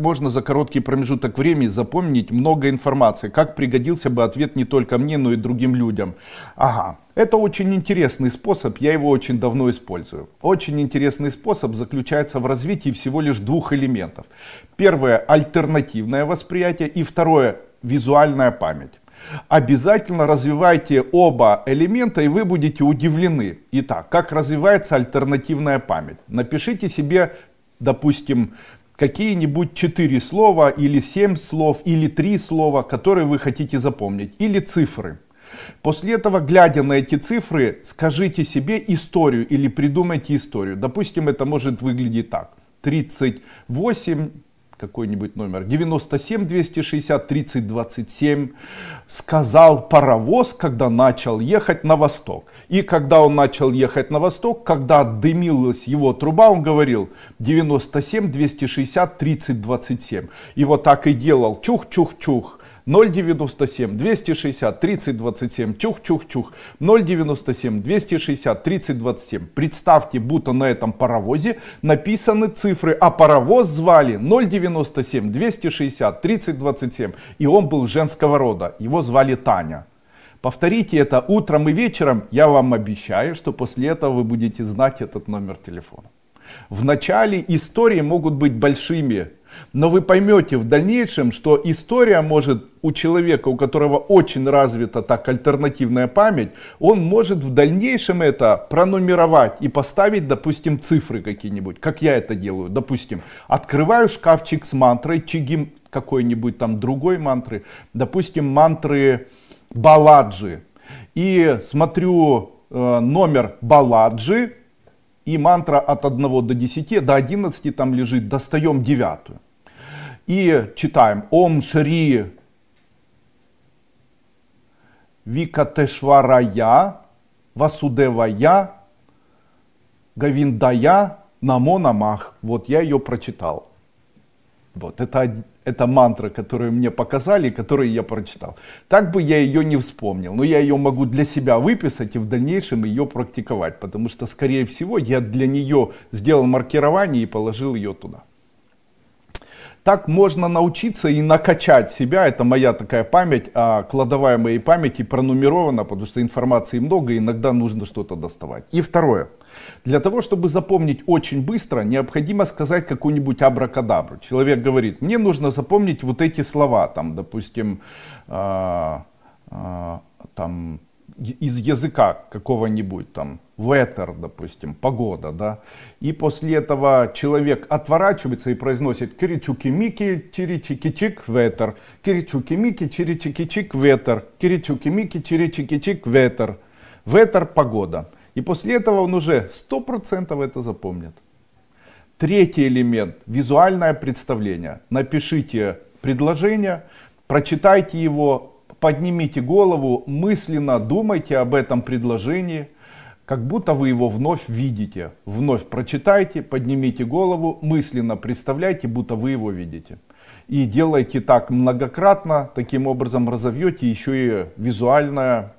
Можно за короткий промежуток времени запомнить много информации, как пригодился бы ответ не только мне, но и другим людям. Ага, это очень интересный способ, я его очень давно использую. Очень интересный способ заключается в развитии всего лишь двух элементов. Первое – альтернативное восприятие, и второе – визуальная память. Обязательно развивайте оба элемента, и вы будете удивлены. Итак, как развивается альтернативная память? Напишите себе, допустим, какие-нибудь четыре слова или семь слов или три слова, которые вы хотите запомнить, или цифры. После этого, глядя на эти цифры, скажите себе историю или придумайте историю. Допустим, это может выглядеть так. 38 какой-нибудь номер 97 260 30 27 сказал паровоз когда начал ехать на восток и когда он начал ехать на восток когда дымилась его труба он говорил 97 260 30 27 и вот так и делал чух чух чух 097 260 30 27, чух-чух-чух, 097 260 30 27. Представьте, будто на этом паровозе написаны цифры, а паровоз звали 097 260 30 27, и он был женского рода, его звали Таня. Повторите это утром и вечером, я вам обещаю, что после этого вы будете знать этот номер телефона. В начале истории могут быть большими но вы поймете в дальнейшем, что история может у человека, у которого очень развита так альтернативная память, он может в дальнейшем это пронумеровать и поставить, допустим, цифры какие-нибудь, как я это делаю. Допустим, открываю шкафчик с мантрой, чигим какой-нибудь там другой мантры, допустим, мантры Баладжи. И смотрю э, номер Баладжи, и мантра от 1 до 10, до 11 там лежит, достаем девятую и читаем Ом Шри Викатешварая Васудевая Гавиндая Намо Намах. Вот я ее прочитал. Вот это, это мантра, которую мне показали, которую я прочитал. Так бы я ее не вспомнил, но я ее могу для себя выписать и в дальнейшем ее практиковать, потому что, скорее всего, я для нее сделал маркирование и положил ее туда. Так можно научиться и накачать себя. Это моя такая память, а кладовая моей памяти пронумерована, потому что информации много, иногда нужно что-то доставать. И второе. Для того, чтобы запомнить очень быстро, необходимо сказать какую-нибудь абракадабру. Человек говорит, мне нужно запомнить вот эти слова, там, допустим, э, э, там, из языка какого-нибудь там ветер, допустим, погода, да, и после этого человек отворачивается и произносит киричуки-мики, чиричики-чик, ветер, киричуки-мики, чиричики-чик, ветер, киричуки-мики, чиричики-чик, ветер, ветер, погода. И после этого он уже 100% это запомнит. Третий элемент – визуальное представление. Напишите предложение, прочитайте его, поднимите голову, мысленно думайте об этом предложении, как будто вы его вновь видите. Вновь прочитайте, поднимите голову, мысленно представляйте, будто вы его видите. И делайте так многократно, таким образом разовьете еще и визуальное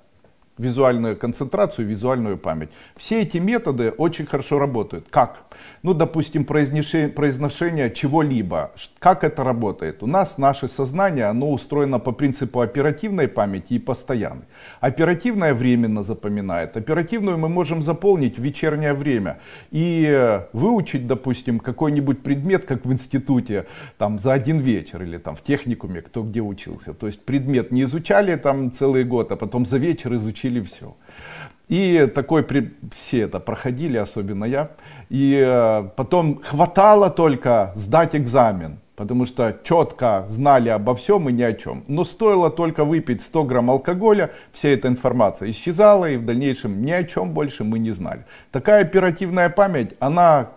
визуальную концентрацию, визуальную память. Все эти методы очень хорошо работают. Как? Ну, допустим, произношение, произношение чего-либо. Как это работает? У нас наше сознание, оно устроено по принципу оперативной памяти и постоянной. Оперативное временно запоминает. Оперативную мы можем заполнить в вечернее время. И э, выучить, допустим, какой-нибудь предмет, как в институте, там, за один вечер или там в техникуме, кто где учился. То есть предмет не изучали там целый год, а потом за вечер изучили учили все. И такой, при... все это проходили, особенно я. И э, потом хватало только сдать экзамен, потому что четко знали обо всем и ни о чем. Но стоило только выпить 100 грамм алкоголя, вся эта информация исчезала, и в дальнейшем ни о чем больше мы не знали. Такая оперативная память, она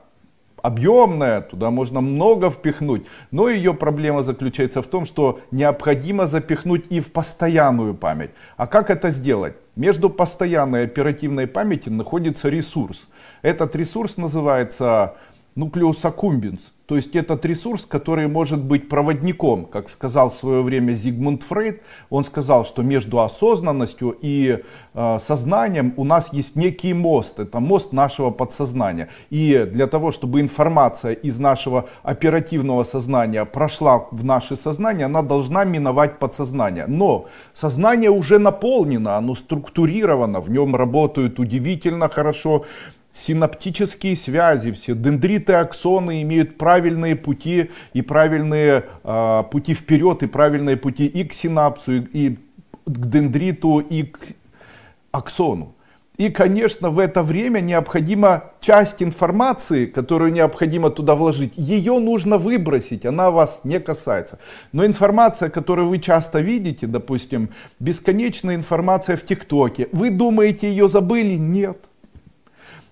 объемная, туда можно много впихнуть. Но ее проблема заключается в том, что необходимо запихнуть и в постоянную память. А как это сделать? Между постоянной и оперативной памятью находится ресурс. Этот ресурс называется нуклеус аккумбенс. То есть этот ресурс, который может быть проводником, как сказал в свое время Зигмунд Фрейд, он сказал, что между осознанностью и э, сознанием у нас есть некий мост, это мост нашего подсознания. И для того, чтобы информация из нашего оперативного сознания прошла в наше сознание, она должна миновать подсознание. Но сознание уже наполнено, оно структурировано, в нем работают удивительно хорошо синаптические связи, все дендриты, аксоны имеют правильные пути и правильные э, пути вперед, и правильные пути и к синапсу, и, и к дендриту, и к аксону. И, конечно, в это время необходима часть информации, которую необходимо туда вложить, ее нужно выбросить, она вас не касается. Но информация, которую вы часто видите, допустим, бесконечная информация в ТикТоке, вы думаете, ее забыли? Нет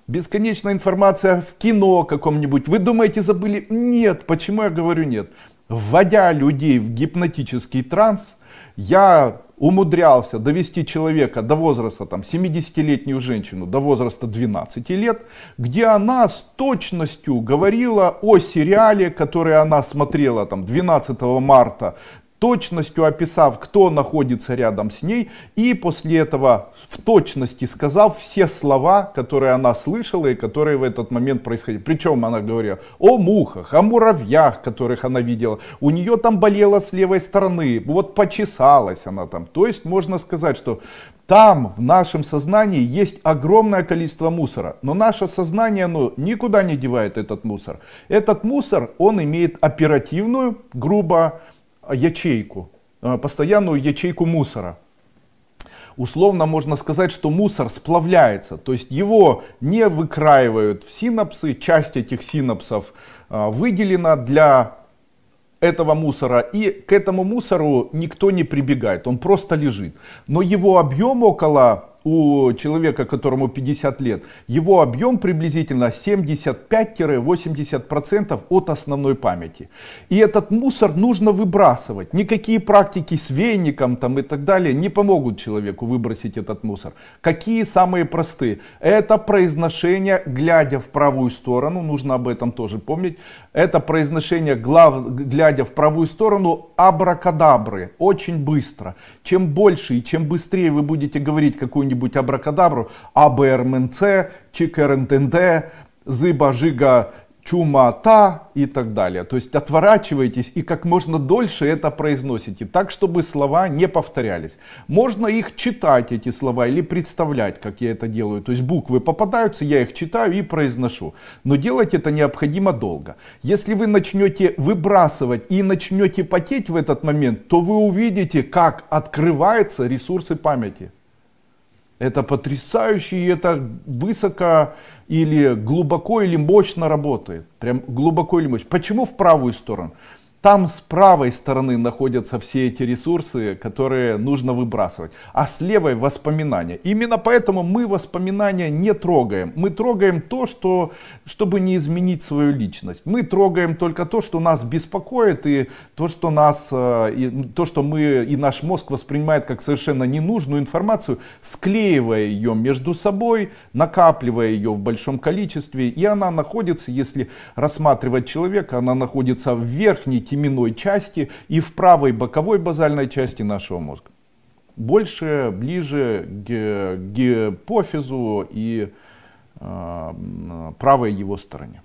бесконечная информация в кино каком-нибудь. Вы думаете, забыли? Нет. Почему я говорю нет? Вводя людей в гипнотический транс, я умудрялся довести человека до возраста, там, 70-летнюю женщину, до возраста 12 лет, где она с точностью говорила о сериале, который она смотрела там 12 марта точностью описав, кто находится рядом с ней, и после этого в точности сказав все слова, которые она слышала и которые в этот момент происходили. Причем она говорила о мухах, о муравьях, которых она видела. У нее там болело с левой стороны, вот почесалась она там. То есть можно сказать, что там в нашем сознании есть огромное количество мусора, но наше сознание оно никуда не девает этот мусор. Этот мусор, он имеет оперативную, грубо а, ячейку, а, постоянную ячейку мусора. Условно можно сказать, что мусор сплавляется, то есть его не выкраивают в синапсы, часть этих синапсов а, выделена для этого мусора, и к этому мусору никто не прибегает, он просто лежит. Но его объем около у человека, которому 50 лет, его объем приблизительно 75-80% от основной памяти. И этот мусор нужно выбрасывать. Никакие практики с веником там и так далее не помогут человеку выбросить этот мусор. Какие самые простые? Это произношение, глядя в правую сторону, нужно об этом тоже помнить, это произношение, глав, глядя в правую сторону, абракадабры, очень быстро. Чем больше и чем быстрее вы будете говорить какую-нибудь какую-нибудь абракадабру, АБРМНЦ, ЧКРНТНД, Зыба, Жига, та и так далее. То есть отворачивайтесь и как можно дольше это произносите, так, чтобы слова не повторялись. Можно их читать, эти слова, или представлять, как я это делаю. То есть буквы попадаются, я их читаю и произношу. Но делать это необходимо долго. Если вы начнете выбрасывать и начнете потеть в этот момент, то вы увидите, как открываются ресурсы памяти. Это потрясающе, и это высоко или глубоко или мощно работает. Прям глубоко или мощно. Почему в правую сторону? там с правой стороны находятся все эти ресурсы, которые нужно выбрасывать, а с левой воспоминания. Именно поэтому мы воспоминания не трогаем. Мы трогаем то, что, чтобы не изменить свою личность. Мы трогаем только то, что нас беспокоит и то, что нас, э, и то, что мы и наш мозг воспринимает как совершенно ненужную информацию, склеивая ее между собой, накапливая ее в большом количестве, и она находится, если рассматривать человека, она находится в верхней теменной части и в правой боковой базальной части нашего мозга. Больше ближе к гипофизу и а, правой его стороне.